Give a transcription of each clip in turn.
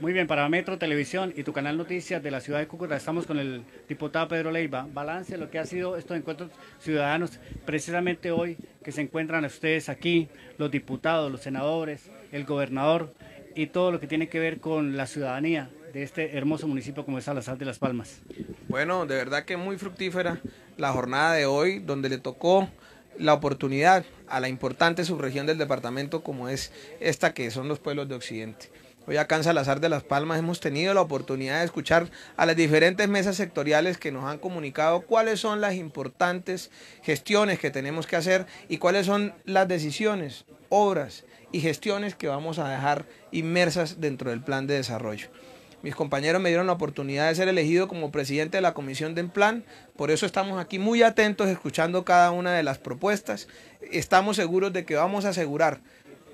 Muy bien, para Metro Televisión y tu canal Noticias de la ciudad de Cúcuta, estamos con el diputado Pedro Leiva. Balance lo que ha sido estos encuentros ciudadanos, precisamente hoy que se encuentran ustedes aquí, los diputados, los senadores, el gobernador y todo lo que tiene que ver con la ciudadanía de este hermoso municipio como es Salazar de las Palmas. Bueno, de verdad que muy fructífera la jornada de hoy, donde le tocó la oportunidad a la importante subregión del departamento como es esta que son los pueblos de Occidente. Hoy acá en Salazar de las Palmas hemos tenido la oportunidad de escuchar a las diferentes mesas sectoriales que nos han comunicado cuáles son las importantes gestiones que tenemos que hacer y cuáles son las decisiones, obras y gestiones que vamos a dejar inmersas dentro del plan de desarrollo. Mis compañeros me dieron la oportunidad de ser elegido como presidente de la comisión de plan, por eso estamos aquí muy atentos escuchando cada una de las propuestas. Estamos seguros de que vamos a asegurar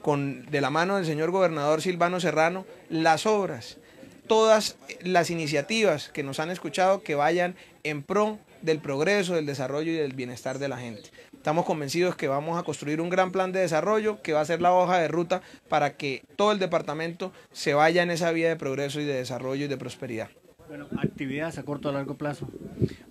con, de la mano del señor gobernador Silvano Serrano, las obras, todas las iniciativas que nos han escuchado que vayan en pro del progreso, del desarrollo y del bienestar de la gente. Estamos convencidos que vamos a construir un gran plan de desarrollo que va a ser la hoja de ruta para que todo el departamento se vaya en esa vía de progreso y de desarrollo y de prosperidad. Bueno, actividades a corto o largo plazo.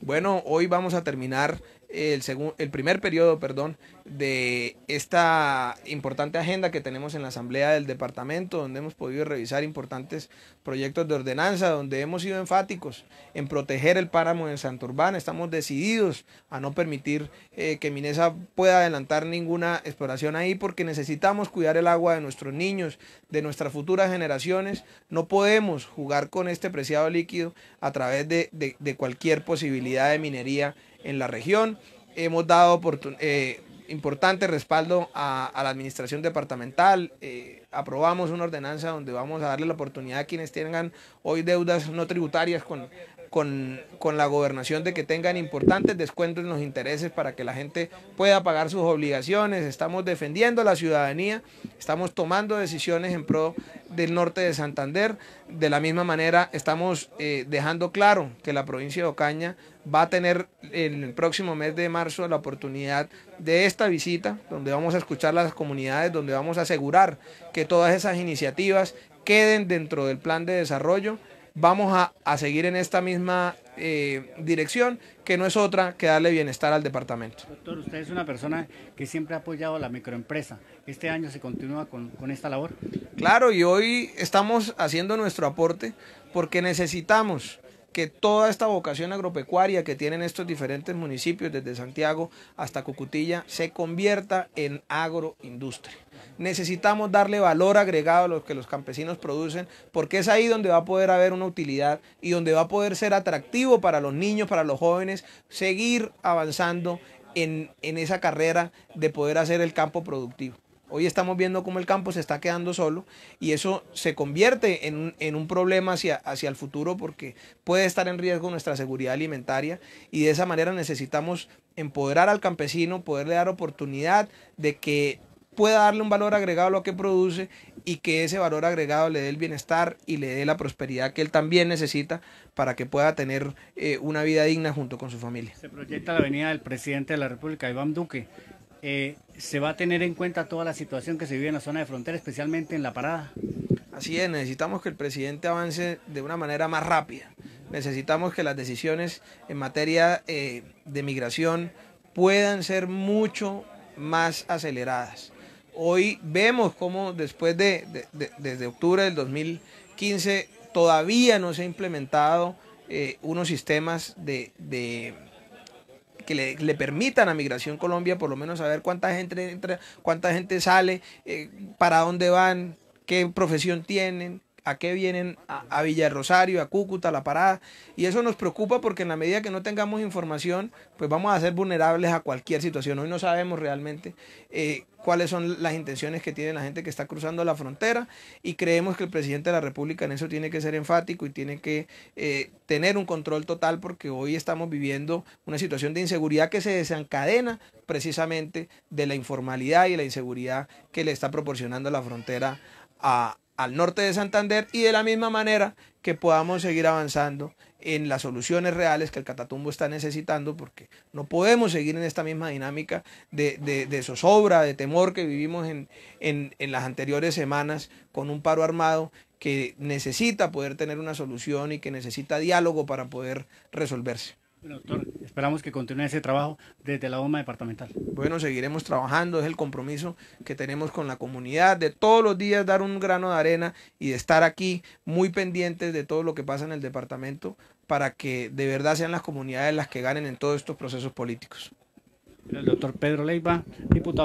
Bueno, hoy vamos a terminar el, primer periodo perdón, de esta importante agenda que tenemos en la Asamblea del Departamento, donde hemos podido revisar importantes proyectos de ordenanza, donde hemos sido enfáticos en proteger el páramo en Santurbán. Estamos decididos a no permitir eh, que Minesa pueda adelantar ninguna exploración ahí porque necesitamos cuidar el agua de nuestros niños, de nuestras futuras generaciones. No podemos jugar con este preciado líquido a través de cualquier posibilidad de minería en la región. Hemos dado eh, importante respaldo a, la administración departamental. Eh, aprobamos una ordenanza donde vamos a darle la oportunidad a quienes tengan hoy deudas no tributarias con con, la gobernación de que tengan importantes descuentos en los intereses para que la gente pueda pagar sus obligaciones. Estamos defendiendo a la ciudadanía, estamos tomando decisiones en pro del norte de Santander. De la misma manera, estamos eh, dejando claro que la provincia de Ocaña va a tener en el próximo mes de marzo la oportunidad de esta visita, donde vamos a escuchar las comunidades, donde vamos a asegurar que todas esas iniciativas queden dentro del plan de desarrollo vamos a, seguir en esta misma eh, dirección, que no es otra que darle bienestar al departamento. Doctor, usted es una persona que siempre ha apoyado a la microempresa. ¿Este año se continúa con, con esta labor? Claro, y hoy estamos haciendo nuestro aporte porque necesitamos que toda esta vocación agropecuaria que tienen estos diferentes municipios, desde Santiago hasta Cucutilla, se convierta en agroindustria. Necesitamos darle valor agregado a lo que los campesinos producen, porque es ahí donde va a poder haber una utilidad y donde va a poder ser atractivo para los niños, para los jóvenes, seguir avanzando en, en esa carrera de poder hacer el campo productivo. Hoy estamos viendo cómo el campo se está quedando solo y eso se convierte en un, problema hacia, hacia, el futuro porque puede estar en riesgo nuestra seguridad alimentaria y de esa manera necesitamos empoderar al campesino, poderle dar oportunidad de que pueda darle un valor agregado a lo que produce y que ese valor agregado le dé el bienestar y le dé la prosperidad que él también necesita para que pueda tener eh, una vida digna junto con su familia. Se proyecta la venida del presidente de la República, Iván Duque. Eh, ¿se va a tener en cuenta toda la situación que se vive en la zona de frontera, especialmente en la parada? Así es, necesitamos que el presidente avance de una manera más rápida. Necesitamos que las decisiones en materia eh, de migración puedan ser mucho más aceleradas. Hoy vemos cómo después de, desde octubre del 2015 todavía no se ha implementado eh, unos sistemas de, de que le, permitan a Migración Colombia por lo menos saber cuánta gente entra, cuánta gente sale, eh, para dónde van, qué profesión tienen, a qué vienen a, Villa Villa Rosario, a Cúcuta, a La Parada. Y eso nos preocupa porque en la medida que no tengamos información, pues vamos a ser vulnerables a cualquier situación. Hoy no sabemos realmente eh, cuáles son las intenciones que tiene la gente que está cruzando la frontera y creemos que el presidente de la República en eso tiene que ser enfático y tiene que eh, tener un control total porque hoy estamos viviendo una situación de inseguridad que se desencadena precisamente de la informalidad y la inseguridad que le está proporcionando la frontera a, al norte de Santander y de la misma manera que podamos seguir avanzando en las soluciones reales que el Catatumbo está necesitando, porque no podemos seguir en esta misma dinámica de, de, de zozobra, de temor que vivimos en, en, en, las anteriores semanas con un paro armado que necesita poder tener una solución y que necesita diálogo para poder resolverse. Bueno, doctor, esperamos que continúe ese trabajo desde la OMA departamental. Bueno, seguiremos trabajando, es el compromiso que tenemos con la comunidad, de todos los días dar un grano de arena y de estar aquí muy pendientes de todo lo que pasa en el departamento para que de verdad sean las comunidades las que ganen en todos estos procesos políticos. El doctor Pedro Leiva, diputado.